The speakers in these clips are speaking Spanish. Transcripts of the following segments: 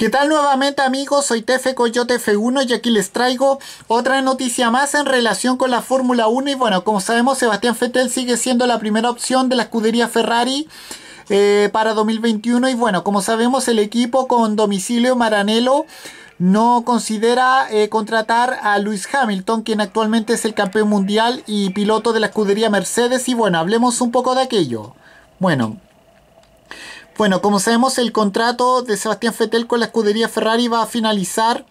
¿Qué tal nuevamente amigos? Soy Tefe Coyote F1 y aquí les traigo otra noticia más en relación con la Fórmula 1 y bueno, como sabemos Sebastián Fettel sigue siendo la primera opción de la escudería Ferrari eh, para 2021 y bueno, como sabemos el equipo con domicilio Maranello no considera eh, contratar a Luis Hamilton, quien actualmente es el campeón mundial y piloto de la escudería Mercedes y bueno, hablemos un poco de aquello. Bueno, bueno, como sabemos, el contrato de Sebastián Fettel con la escudería Ferrari va a finalizar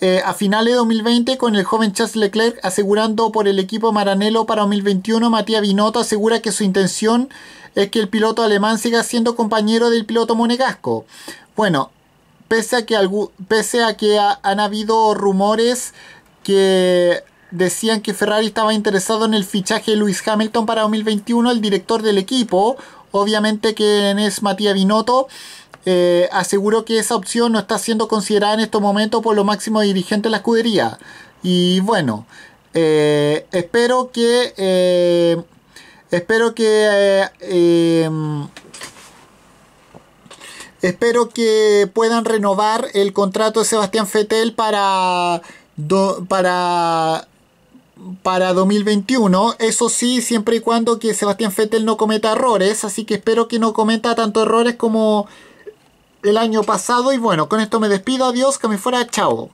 eh, a finales de 2020 con el joven Charles Leclerc asegurando por el equipo Maranello para 2021. Matías Binotto asegura que su intención es que el piloto alemán siga siendo compañero del piloto monegasco. Bueno, pese a que, pese a que han habido rumores que decían que Ferrari estaba interesado en el fichaje de Lewis Hamilton para 2021, el director del equipo, Obviamente que es Matías Binotto eh, aseguró que esa opción no está siendo considerada en estos momentos por los máximos dirigentes de la escudería. Y bueno, eh, espero que... Eh, espero que... Em, espero que puedan renovar el contrato de Sebastián Fetel para, para para 2021. Eso sí, siempre y cuando que Sebastián Fettel no cometa errores. Así que espero que no cometa tanto errores como el año pasado. Y bueno, con esto me despido. Adiós, que me fuera. Chao.